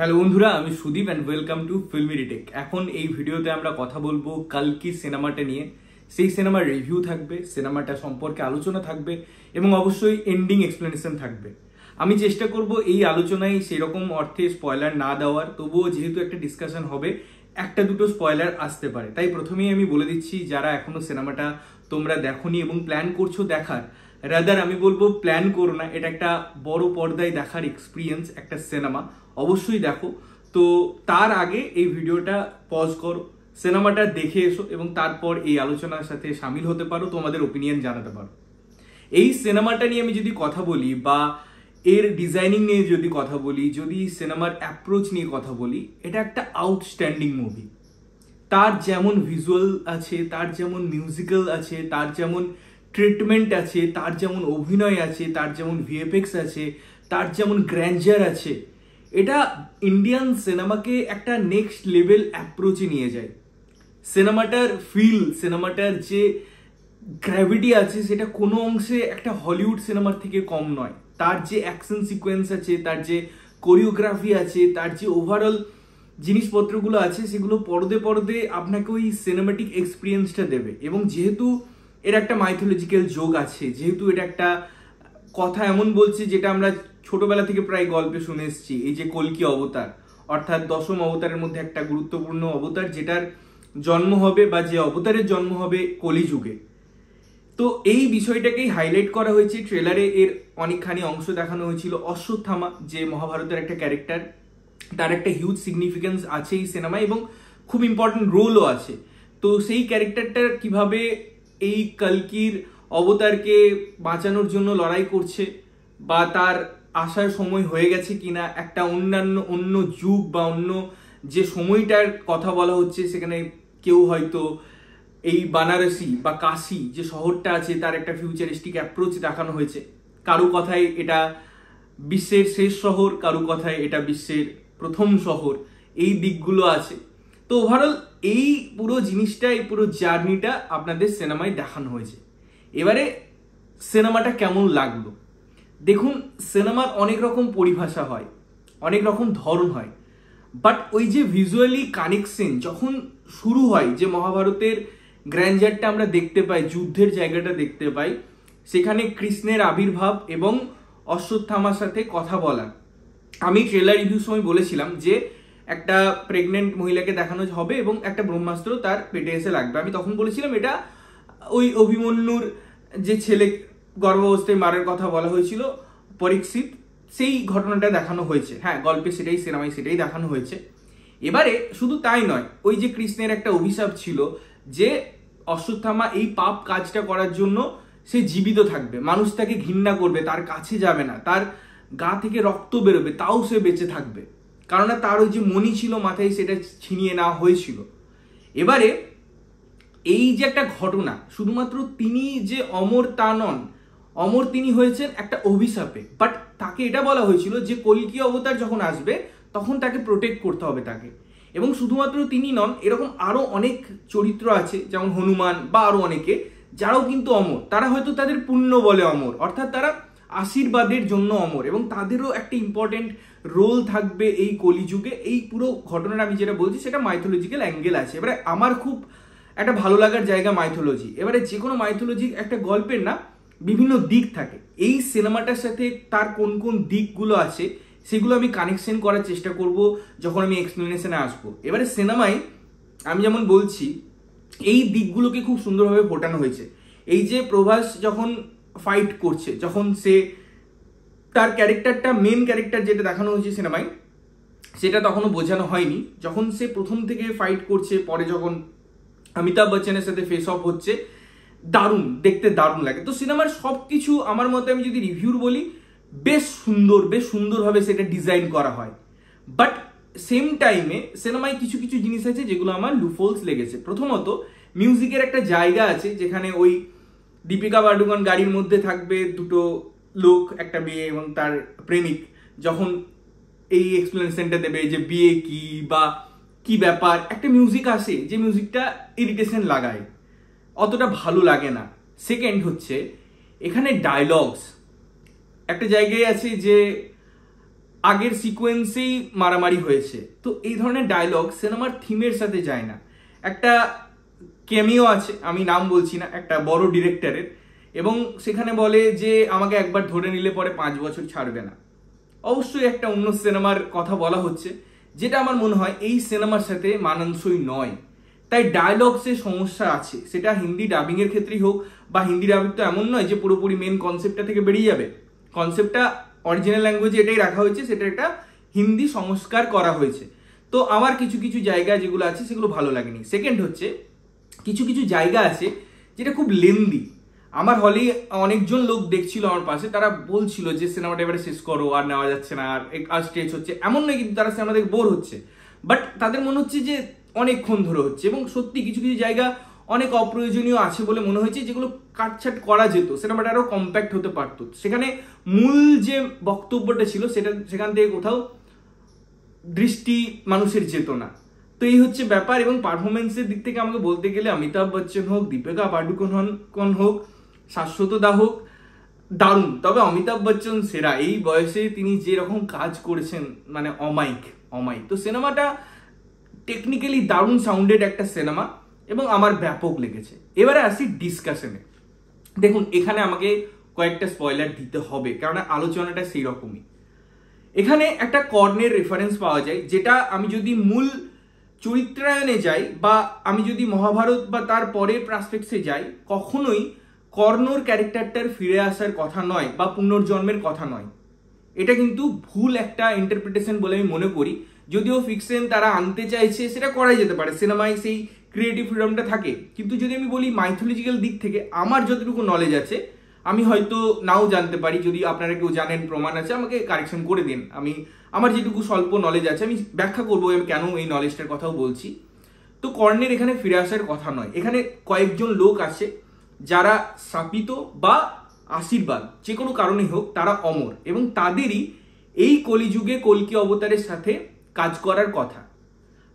hello বন্ধুরা আমি Sudip and welcome to Filmy Retake এখন এই ভিডিওতে আমরা কথা বলবো কালকি সিনেমাটা নিয়ে সেই সিনেমার রিভিউ থাকবে সিনেমাটা সম্পর্কে আলোচনা থাকবে এবং অবশ্যই এন্ডিং এক্সপ্লেনেশন থাকবে আমি চেষ্টা করব এই আলোচনায় সেরকম অর্থে স্পয়লার না দেওয়ার তবুও যেহেতু একটা ডিসকাশন হবে একটা দুটো স্পয়লার আসতে পারে তাই প্রথমেই আমি বলে দিচ্ছি যারা এখনও সিনেমাটা তোমরা দেখো এবং প্ল্যান করছো দেখার রাদার আমি বলবো প্ল্যান করো না এটা একটা বড় পর্দায় দেখার এক্সপিরিয়েন্স একটা সিনেমা অবশ্যই দেখো তো তার আগে এই ভিডিওটা পজ করো সিনেমাটা দেখে এসো এবং তারপর এই আলোচনার সাথে সামিল হতে পারো তোমাদের ওপিনিয়ন জানাতে পারো এই সিনেমাটা নিয়ে আমি যদি কথা বলি বা এর ডিজাইনিং নিয়ে যদি কথা বলি যদি সিনেমার অ্যাপ্রোচ নিয়ে কথা বলি এটা একটা আউটস্ট্যান্ডিং মুভি তার যেমন ভিজুয়াল আছে তার যেমন মিউজিক্যাল আছে তার যেমন ট্রিটমেন্ট আছে তার যেমন অভিনয় আছে তার যেমন ভিএফএক্স আছে তার যেমন গ্র্যান্ডার আছে এটা ইন্ডিয়ান সিনেমাকে একটা নেক্সট লেভেল অ্যাপ্রোচে নিয়ে যায় সিনেমাটার ফিল সিনেমাটার যে গ্র্যাভিটি আছে সেটা কোনো অংশে একটা হলিউড সিনেমার থেকে কম নয় তার যে অ্যাকশন সিকোয়েন্স আছে তার যে কোরিওগ্রাফি আছে তার যে ওভারঅল জিনিসপত্রগুলো আছে সেগুলো পরদে পরদে আপনাকে ওই সিনেমাটিক এক্সপিরিয়েন্সটা দেবে এবং যেহেতু এর একটা মাইথোলজিক্যাল যোগ আছে যেহেতু এটা একটা কথা এমন বলছি যেটা আমরা ছোটবেলা থেকে প্রায় গল্পে শুনে এসেছি এই যে কলকি অবতার অর্থাৎ দশম অবতারের মধ্যে একটা গুরুত্বপূর্ণ অবতার যেটার জন্ম হবে বা যে অবতারের জন্ম হবে কলিযুগে তো এই বিষয়টাকেই হাইলাইট করা হয়েছে ট্রেলারে এর অনেকখানি অংশ দেখানো হয়েছিল অশ্বত্থামা যে মহাভারতের একটা ক্যারেক্টার তার একটা হিউজ সিগনিফিকেন্স আছে এই সিনেমায় এবং খুব ইম্পর্টেন্ট রোলও আছে তো সেই ক্যারেক্টারটা কিভাবে এই কালকির অবতারকে বাঁচানোর জন্য লড়াই করছে বা তার আসার সময় হয়ে গেছে কিনা একটা অন্যান্য অন্য যুগ বা অন্য যে সময়টার কথা বলা হচ্ছে সেখানে কেউ হয়তো এই বানারসি বা কাশি যে শহরটা আছে তার একটা ফিউচারিস্টিক অ্যাপ্রোচ দেখানো হয়েছে কারো কথায় এটা বিশ্বের শেষ শহর কারো কথায় এটা বিশ্বের প্রথম শহর এই দিকগুলো আছে তো ওভারঅল এই পুরো জিনিসটা এই পুরো জার্নিটা আপনাদের সিনেমায় দেখানো হয়েছে এবারে সিনেমাটা কেমন লাগলো দেখুন সিনেমার অনেক রকম পরিভাষা হয় অনেক রকম ধরন হয় বাট ওই যে ভিজুয়ালি কানেকশন যখন শুরু হয় যে মহাভারতের গ্র্যান্ডজারটা আমরা দেখতে পাই যুদ্ধের জায়গাটা দেখতে পাই সেখানে কৃষ্ণের আবির্ভাব এবং অশ্বত্থামার সাথে কথা বলা আমি ট্রেলার রিভিউ সময় বলেছিলাম যে একটা প্রেগনেন্ট মহিলাকে দেখানো হবে এবং একটা ব্রহ্মাস্ত্র তার পেটে এসে লাগবে আমি তখন বলেছিলাম এটা ওই অভিমন্যুর যে ছেলে গর্ভাবস্থায় মারের কথা বলা হয়েছিল পরীক্ষিত সেই ঘটনাটা দেখানো হয়েছে হ্যাঁ গল্পে সেটাই সিনেমায় সেটাই দেখানো হয়েছে এবারে শুধু তাই নয় ওই যে কৃষ্ণের একটা অভিশাপ ছিল যে অশ্বত্থামা এই পাপ কাজটা করার জন্য সে জীবিত থাকবে মানুষ তাকে ঘৃণা করবে তার কাছে যাবে না তার গা থেকে রক্ত বেরোবে তাও সে বেঁচে থাকবে কারণ তার ওই যে মনি ছিল মাথায় সেটা ছিনিয়ে নেওয়া হয়েছিল এবারে এই যে একটা ঘটনা শুধুমাত্র তিনি যে অমর তা নন অমর তিনি হয়েছেন একটা অভিশাপে বাট তাকে এটা বলা হয়েছিল যে কলকি অবতার যখন আসবে তখন তাকে প্রোটেক্ট করতে হবে তাকে এবং শুধুমাত্র তিনি নন এরকম আরও অনেক চরিত্র আছে যেমন হনুমান বা আরও অনেকে যারাও কিন্তু অমর তারা হয়তো তাদের পুণ্য বলে অমর অর্থাৎ তারা আশীর্বাদের জন্য অমর এবং তাদেরও একটা ইম্পর্টেন্ট রোল থাকবে এই কলিযুগে এই পুরো ঘটনাটা আমি যেটা বলছি সেটা মাইথোলজিক্যাল অ্যাঙ্গেল আছে এবারে আমার খুব একটা ভালো লাগার জায়গা মাইথোলজি এবারে যে কোনো মাইথোলজি একটা গল্পের না বিভিন্ন দিক থাকে এই সিনেমাটার সাথে তার কোন কোন দিকগুলো আছে সেগুলো আমি কানেকশন করার চেষ্টা করব যখন আমি এক্সপ্লেনেশনে আসবো এবারে সিনেমায় আমি যেমন বলছি এই দিকগুলোকে খুব সুন্দরভাবে ফোটানো হয়েছে এই যে প্রভাস যখন ফাইট করছে যখন সে তার ক্যারেক্টারটা মেন ক্যারেক্টার যেটা দেখানো হয়েছে সিনেমায় সেটা তখনও বোঝানো হয়নি যখন সে প্রথম থেকে ফাইট করছে পরে যখন অমিতাভ বচ্চনের সাথে ফেস অফ হচ্ছে দারুণ দেখতে দারুণ লাগে তো সিনেমার সব কিছু আমার মতে আমি যদি রিভিউর বলি বেশ সুন্দর বেশ সুন্দরভাবে সেটা ডিজাইন করা হয় বাট সেম টাইমে সিনেমায় কিছু কিছু জিনিস আছে যেগুলো আমার লুফোলস লেগেছে প্রথমত মিউজিকের একটা জায়গা আছে যেখানে ওই দীপিকা পাডুকন গাড়ির মধ্যে থাকবে দুটো লোক একটা মেয়ে এবং তার প্রেমিক যখন এই এক্সপ্লেনেশনটা দেবে যে বিয়ে কি বা কি ব্যাপার একটা মিউজিক আসে যে মিউজিকটা ইরিটেশন লাগায় অতটা ভালো লাগে না সেকেন্ড হচ্ছে এখানে ডায়লগস একটা জায়গায় আছে যে আগের সিকোয়েন্সেই মারামারি হয়েছে তো এই ধরনের ডায়লগ সিনেমার থিমের সাথে যায় না একটা কেমিও আছে আমি নাম বলছি না একটা বড় ডিরেক্টরের এবং সেখানে বলে যে আমাকে একবার ধরে নিলে পরে পাঁচ বছর ছাড়বে না অবশ্যই একটা অন্য সিনেমার কথা বলা হচ্ছে যেটা আমার মনে হয় এই সিনেমার সাথে মানানসই নয় তাই ডায়লগসে সমস্যা আছে সেটা হিন্দি ডাবিংয়ের ক্ষেত্রেই হোক বা হিন্দি ডাবিং তো এমন নয় যে পুরোপুরি মেন কনসেপ্টটা থেকে বেরিয়ে যাবে কনসেপ্টটা অরিজিনাল ল্যাঙ্গুয়েজে এটাই রাখা হয়েছে সেটা একটা হিন্দি সংস্কার করা হয়েছে তো আমার কিছু কিছু জায়গা যেগুলো আছে সেগুলো ভালো লাগেনি সেকেন্ড হচ্ছে কিছু কিছু জায়গা আছে যেটা খুব লেন্দি আমার হলে অনেকজন লোক দেখছিল আমার পাশে তারা বলছিল যে সিনেমাটা এবারে শেষ করো আর নেওয়া যাচ্ছে না আর আর স্টেজ হচ্ছে এমন নয় কিন্তু তারা সিনেমা দেখে বোর হচ্ছে বাট তাদের মনে হচ্ছে যে অনেকক্ষণ ধরে হচ্ছে এবং সত্যি কিছু কিছু জায়গা অনেক অপ্রয়োজনীয় আছে বলে মনে হয়েছে যেগুলো কাটছাট করা যেত সিনেমাটা আরও কম্প্যাক্ট হতে পারতো সেখানে মূল যে বক্তব্যটা ছিল সেটা সেখান থেকে কোথাও দৃষ্টি মানুষের যেত না তো এই হচ্ছে ব্যাপার এবং পারফরমেন্সের দিক থেকে আমাকে বলতে গেলে অমিতাভ বচ্চন হোক দীপিকা পাডুকোন হন কোন হোক শাশ্বত দা হোক দারুণ তবে অমিতাভ বচ্চন সেরা এই বয়সে তিনি যে রকম কাজ করেছেন মানে অমাইক অমাইক তো সিনেমাটা টেকনিক্যালি দারুণ সাউন্ডেড একটা সিনেমা এবং আমার ব্যাপক লেগেছে এবারে আসি ডিসকাশনে দেখুন এখানে আমাকে কয়েকটা স্পয়লার দিতে হবে কেননা আলোচনাটা সেই রকমই এখানে একটা কর্নের রেফারেন্স পাওয়া যায় যেটা আমি যদি মূল চরিত্রায়নে যাই বা আমি যদি মহাভারত বা তার পরের প্রাসপেক্টসে যাই কখনোই কর্ণর ক্যারেক্টারটার ফিরে আসার কথা নয় বা পুনর্জন্মের কথা নয় এটা কিন্তু ভুল একটা ইন্টারপ্রিটেশন বলে আমি মনে করি যদিও ফিকশন তারা আনতে চাইছে সেটা করাই যেতে পারে সিনেমায় সেই ক্রিয়েটিভ ফ্রিডমটা থাকে কিন্তু যদি আমি বলি মাইথোলজিক্যাল দিক থেকে আমার যতটুকু নলেজ আছে আমি হয়তো নাও জানতে পারি যদি আপনারা কেউ জানেন প্রমাণ আছে আমাকে কারেকশন করে দিন আমি আমার যেটুকু স্বল্প নলেজ আছে আমি ব্যাখ্যা করবো আমি কেন এই নলেজটার কথাও বলছি তো কর্ণের এখানে ফিরে আসার কথা নয় এখানে কয়েকজন লোক আছে যারা স্থাপিত বা আশীর্বাদ যে কোনো কারণে হোক তারা অমর এবং তাদেরই এই কলিযুগে কলকি অবতারের সাথে কাজ করার কথা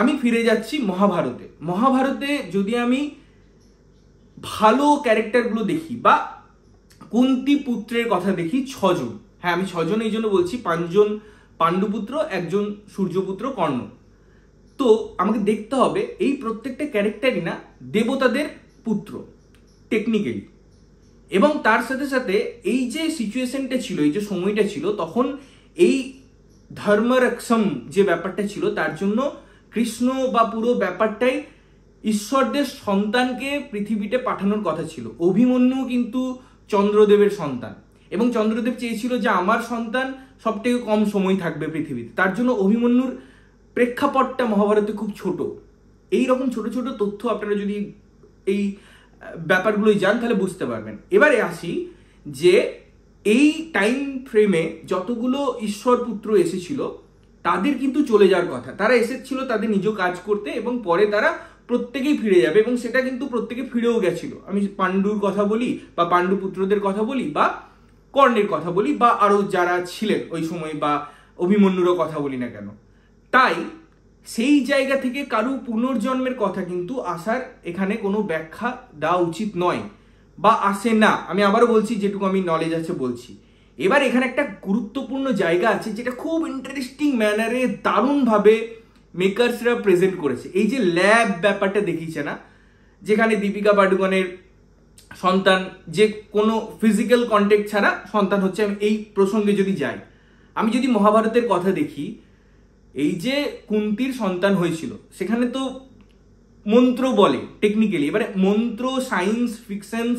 আমি ফিরে যাচ্ছি মহাভারতে মহাভারতে যদি আমি ভালো ক্যারেক্টারগুলো দেখি বা কুন্তি পুত্রের কথা দেখি ছজন হ্যাঁ আমি ছজন এই জন্য বলছি পাঁচজন পাণ্ডুপুত্র একজন সূর্যপুত্র কর্ণ তো আমাকে দেখতে হবে এই প্রত্যেকটা ক্যারেক্টারই না দেবতাদের পুত্র টেকনিক্যালি এবং তার সাথে সাথে এই যে সিচুয়েশনটা ছিল এই যে সময়টা ছিল তখন এই ধর্মরক্ষম যে ব্যাপারটা ছিল তার জন্য কৃষ্ণ বা পুরো ব্যাপারটাই ঈশ্বরদের সন্তানকে পৃথিবীতে পাঠানোর কথা ছিল অভিমন্যু কিন্তু চন্দ্রদেবের সন্তান এবং চন্দ্রদেব চেয়েছিল যে আমার সন্তান সবথেকে কম সময় থাকবে পৃথিবীতে তার জন্য অভিমন্যুর প্রেক্ষাপটটা মহাভারতে খুব ছোট এই রকম ছোট ছোট তথ্য আপনারা যদি এই ব্যাপারগুলোই যান তাহলে বুঝতে পারবেন এবারে আসি যে এই টাইম ফ্রেমে যতগুলো ঈশ্বর পুত্র এসেছিল তাদের কিন্তু চলে যাওয়ার কথা তারা এসেছিল তাদের নিজ কাজ করতে এবং পরে তারা প্রত্যেকেই ফিরে যাবে এবং সেটা কিন্তু প্রত্যেকে ফিরেও গেছিল আমি পাণ্ডুর কথা বলি বা পাণ্ডু পুত্রদের কথা বলি বা কর্ণের কথা বলি বা আরও যারা ছিলেন ওই সময় বা অভিমন্যুরও কথা বলি না কেন তাই সেই জায়গা থেকে কারু পুনর্জন্মের কথা কিন্তু আসার এখানে কোনো ব্যাখ্যা দেওয়া উচিত নয় বা আসে না আমি আবারও বলছি যেটুকু আমি নলেজ আছে বলছি এবার এখানে একটা গুরুত্বপূর্ণ জায়গা আছে যেটা খুব ইন্টারেস্টিং ম্যানারে দারুণভাবে মেকার্সরা প্রেজেন্ট করেছে এই যে ল্যাব ব্যাপারটা দেখিয়েছে না যেখানে দীপিকা পাডুকনের সন্তান যে কোনো ফিজিক্যাল কন্ট্যাক্ট ছাড়া সন্তান হচ্ছে আমি এই প্রসঙ্গে যদি যাই আমি যদি মহাভারতের কথা দেখি এই যে কুন্তির সন্তান হয়েছিল সেখানে তো মন্ত্র বলে টেকনিক্যালি এবারে মন্ত্র সায়েন্স ফিকশনস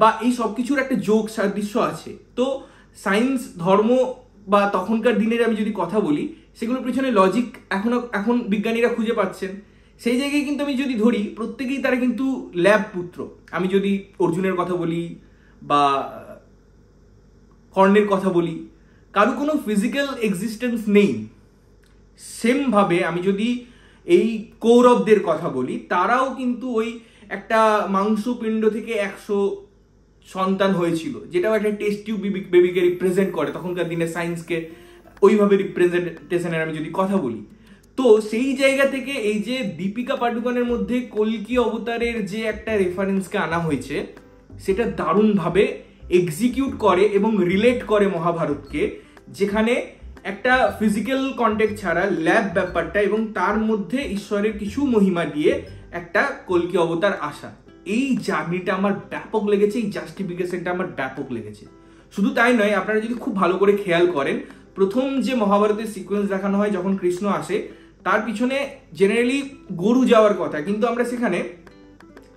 বা এই সব কিছুর একটা যোগ সাদৃশ্য আছে তো সায়েন্স ধর্ম বা তখনকার দিনের আমি যদি কথা বলি সেগুলোর পিছনে লজিক এখনও এখন বিজ্ঞানীরা খুঁজে পাচ্ছেন সেই জায়গায় কিন্তু আমি যদি ধরি প্রত্যেকেই তারা কিন্তু ল্যাব পুত্র আমি যদি অর্জুনের কথা বলি বা কর্ণের কথা বলি কারো কোনো ফিজিক্যাল এক্সিস্টেন্স নেই সেমভাবে আমি যদি এই কৌরবদের কথা বলি তারাও কিন্তু ওই একটা মাংসপিণ্ড থেকে একশো সন্তান হয়েছিল যেটাও একটা টেস্টিউ বেবিকে রিপ্রেজেন্ট করে তখনকার দিনে সায়েন্সকে ওইভাবে রিপ্রেজেন্টেশনের আমি যদি কথা বলি তো সেই জায়গা থেকে এই যে দীপিকা পাডুকানের মধ্যে কলকি অবতারের যে একটা রেফারেন্সকে আনা হয়েছে সেটা দারুণভাবে এক্সিকিউট করে এবং রিলেট করে মহাভারতকে যেখানে একটা ফিজিক্যাল কন্টেক্ট ছাড়া ল্যাব ব্যাপারটা এবং তার মধ্যে ঈশ্বরের কিছু মহিমা দিয়ে একটা কলকি অবতার আসা এই জার্নিটা আমার ব্যাপক লেগেছে এই জাস্টিফিকেশনটা আমার ব্যাপক লেগেছে শুধু তাই নয় আপনারা যদি খুব ভালো করে খেয়াল করেন প্রথম যে মহাভারতের সিকোয়েন্স দেখানো হয় যখন কৃষ্ণ আসে তার পিছনে জেনারেলি গরু যাওয়ার কথা কিন্তু আমরা সেখানে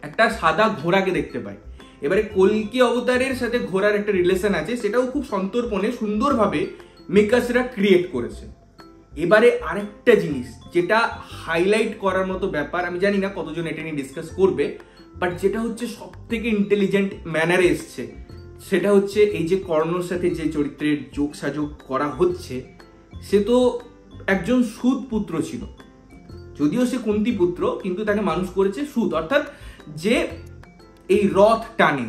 একটা সাদা ঘোড়াকে দেখতে পাই এবারে কলকি অবতারের সাথে ঘোড়ার একটা রিলেশন আছে সেটাও খুব সন্তর্পণে সুন্দরভাবে মেকার্সরা ক্রিয়েট করেছে এবারে আরেকটা জিনিস যেটা হাইলাইট করার মতো ব্যাপার আমি জানি না কতজন এটা নিয়ে ডিসকাস করবে বাট যেটা হচ্ছে সব থেকে ইন্টেলিজেন্ট ম্যানারে এসছে সেটা হচ্ছে এই যে কর্ণর সাথে যে চরিত্রের যোগ সাযোগ করা হচ্ছে সে তো একজন সুদ পুত্র ছিল যদিও সে কুন্তি পুত্র কিন্তু তাকে মানুষ করেছে সুদ অর্থাৎ যে এই রথ টানে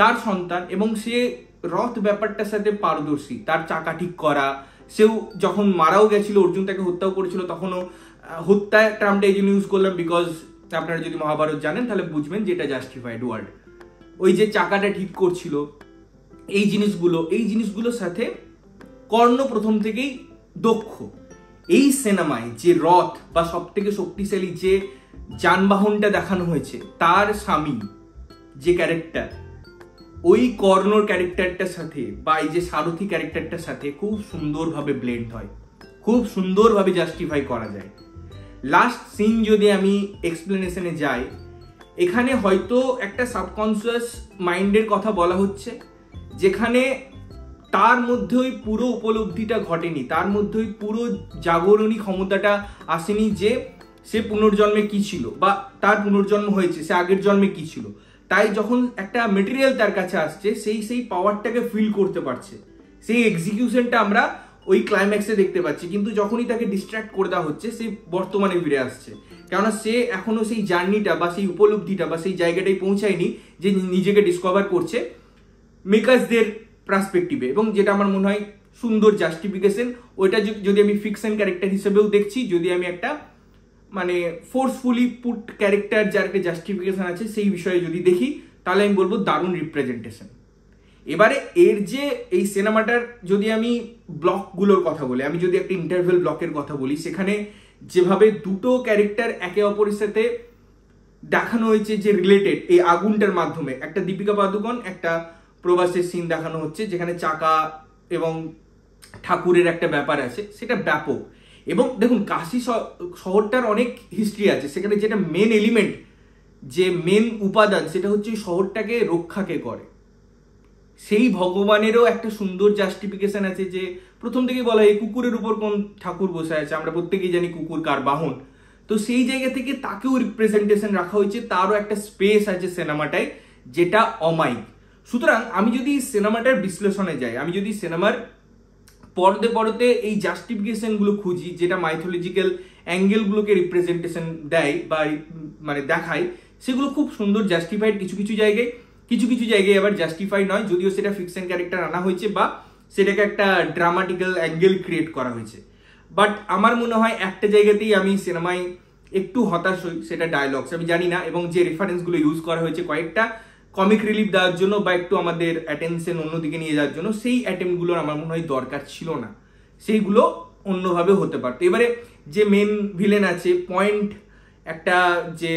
তার সন্তান এবং সে রথ ব্যাপারটার সাথে পারদর্শী তার চাকা ঠিক করা সেও যখন মারাও গেছিল অর্জুন তাকে হত্যাও করেছিল তখনও হত্যা টার্মটা এই জন্য ইউজ করলাম বিকজ আপনারা যদি মহাভারত জানেন তাহলে বুঝবেন যেটা জাস্টিফাইড ওয়ার্ড ওই যে চাকাটা ঠিক করছিল এই জিনিসগুলো এই জিনিসগুলোর সাথে কর্ণ প্রথম থেকেই দক্ষ এই সিনেমায় যে রথ বা সব থেকে শক্তিশালী যে যানবাহনটা দেখানো হয়েছে তার স্বামী যে ক্যারেক্টার ওই কর্ণর ক্যারেক্টারটার সাথে বা এই যে সারথি ক্যারেক্টারটার সাথে খুব সুন্দরভাবে ব্লেন্ড হয় খুব সুন্দরভাবে জাস্টিফাই করা যায় লাস্ট সিন যদি আমি এক্সপ্লেনেশনে যাই এখানে হয়তো একটা সাবকনসিয়াস মাইন্ডের কথা বলা হচ্ছে যেখানে তার মধ্যে ওই পুরো উপলব্ধিটা ঘটেনি তার মধ্যে ওই পুরো জাগরণী ক্ষমতাটা আসেনি যে সে পুনর্জন্মে কি ছিল বা তার পুনর্জন্ম হয়েছে সে আগের জন্মে কি ছিল তাই যখন একটা মেটেরিয়াল তার কাছে আসছে সেই সেই পাওয়ারটাকে ফিল করতে পারছে সেই এক্সিকিউশনটা আমরা ওই ক্লাইম্যাক্সে দেখতে পাচ্ছি কিন্তু যখনই তাকে ডিস্ট্র্যাক্ট করে দেওয়া হচ্ছে সে বর্তমানে ফিরে আসছে কেননা সে এখনও সেই জার্নিটা বা সেই উপলব্ধিটা বা সেই জায়গাটাই পৌঁছায়নি যে নিজেকে ডিসকভার করছে মেকার্সদের প্রাসপেক্টিভে এবং যেটা আমার মনে হয় সুন্দর জাস্টিফিকেশন ওইটা যদি আমি ফিকশন ক্যারেক্টার হিসেবেও দেখছি যদি আমি একটা মানে ফোর্সফুলি পুট ক্যারেক্টার যার একটা জাস্টিফিকেশন আছে সেই বিষয়ে যদি দেখি তাহলে আমি বলবো দারুণ রিপ্রেজেন্টেশন এবারে এর যে এই সিনেমাটার যদি আমি ব্লকগুলোর কথা বলি আমি যদি একটা ইন্টারভেল ব্লকের কথা বলি সেখানে যেভাবে দুটো ক্যারেক্টার একে অপরের সাথে দেখানো হয়েছে যে রিলেটেড এই আগুনটার মাধ্যমে একটা দীপিকা পাদুকন একটা প্রবাসের সিন দেখানো হচ্ছে যেখানে চাকা এবং ঠাকুরের একটা ব্যাপার আছে সেটা ব্যাপক এবং দেখুন কাশি শহরটার অনেক হিস্ট্রি আছে সেখানে যেটা মেন এলিমেন্ট যে মেন উপাদান সেটা হচ্ছে শহরটাকে রক্ষাকে করে সেই ভগবানেরও একটা সুন্দর জাস্টিফিকেশন আছে যে প্রথম থেকেই বলা এই কুকুরের উপর কোন ঠাকুর বসে আছে আমরা প্রত্যেকেই জানি কুকুর কার বাহন তো সেই জায়গা থেকে তাকেও রিপ্রেজেন্টেশন রাখা হয়েছে তারও একটা স্পেস আছে সিনেমাটায় যেটা অমায়িক সুতরাং আমি যদি সিনেমাটার বিশ্লেষণে যাই আমি যদি সিনেমার পরদে পরতে এই জাস্টিফিকেশনগুলো খুঁজি যেটা মাইথোলজিক্যাল অ্যাঙ্গেলগুলোকে রিপ্রেজেন্টেশন দেয় বা মানে দেখায় সেগুলো খুব সুন্দর জাস্টিফাইড কিছু কিছু জায়গায় কিছু কিছু জায়গায় আবার জাস্টিফাই নয় যদিও সেটা ফিকশন ক্যারেক্টার আনা হয়েছে বা সেটাকে একটা ড্রামাটিক্যাল অ্যাঙ্গেল ক্রিয়েট করা হয়েছে বাট আমার মনে হয় একটা জায়গাতেই আমি সিনেমায় একটু হতাশ হই সেটা ডায়লগস আমি জানি না এবং যে রেফারেন্সগুলো ইউজ করা হয়েছে কয়েকটা কমিক রিলিফ দেওয়ার জন্য বা একটু আমাদের অ্যাটেনশন অন্যদিকে নিয়ে যাওয়ার জন্য সেই অ্যাটেম্পগুলোর আমার মনে হয় দরকার ছিল না সেইগুলো অন্যভাবে হতে পারতো এবারে যে মেন ভিলেন আছে পয়েন্ট একটা যে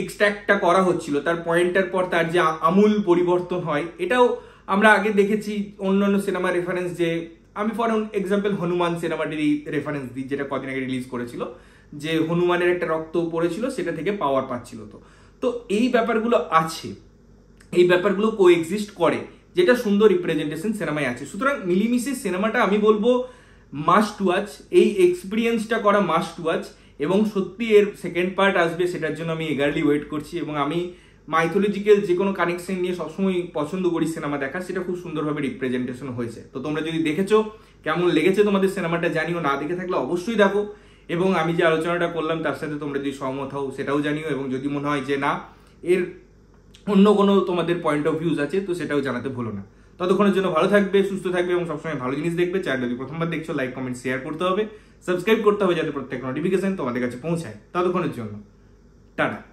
এক্সট্র্যাক্টটা করা হচ্ছিল তার পয়েন্টটার পর তার যে আমূল পরিবর্তন হয় এটাও আমরা আগে দেখেছি অন্য অন্য সিনেমা রেফারেন্স যে আমি ফর এক্সাম্পল হনুমান সিনেমাটিরই রেফারেন্স দিই যেটা কদিন আগে রিলিজ করেছিল যে হনুমানের একটা রক্ত পড়েছিল সেটা থেকে পাওয়ার পাচ্ছিল তো তো এই ব্যাপারগুলো আছে এই ব্যাপারগুলো কো এক্সিস্ট করে যেটা সুন্দর রিপ্রেজেন্টেশন সিনেমায় আছে সুতরাং মিলিমিশে সিনেমাটা আমি বলবো মাস্ট ওয়াচ এই এক্সপিরিয়েন্সটা করা মাস্ট ওয়াচ এবং সত্যি এর সেকেন্ড পার্ট আসবে সেটার জন্য আমি এগারলি ওয়েট করছি এবং আমি মাইথোলজিক্যাল যে কোনো কানেকশন নিয়ে সবসময় পছন্দ করি সিনেমা দেখা সেটা খুব সুন্দরভাবে রিপ্রেজেন্টেশন হয়েছে তো তোমরা যদি দেখেছো কেমন লেগেছে তোমাদের সিনেমাটা জানিও না দেখে থাকলে অবশ্যই দেখো এবং আমি যে আলোচনাটা করলাম তার সাথে তোমরা যদি সহমত হও সেটাও জানিও এবং যদি মনে হয় যে না এর অন্য কোনো তোমাদের পয়েন্ট অফ ভিউজ আছে তো সেটাও জানাতে ভুলো না ততক্ষণের জন্য ভালো থাকবে সুস্থ থাকবে এবং সবসময় ভালো জিনিস দেখবে চ্যানেল যদি প্রথমবার দেখছো লাইক কমেন্ট শেয়ার করতে হবে সাবস্ক্রাইব করতে হবে যাতে প্রত্যেক নোটিফিকেশান তোমাদের কাছে পৌঁছায় ততক্ষণের জন্য টাটা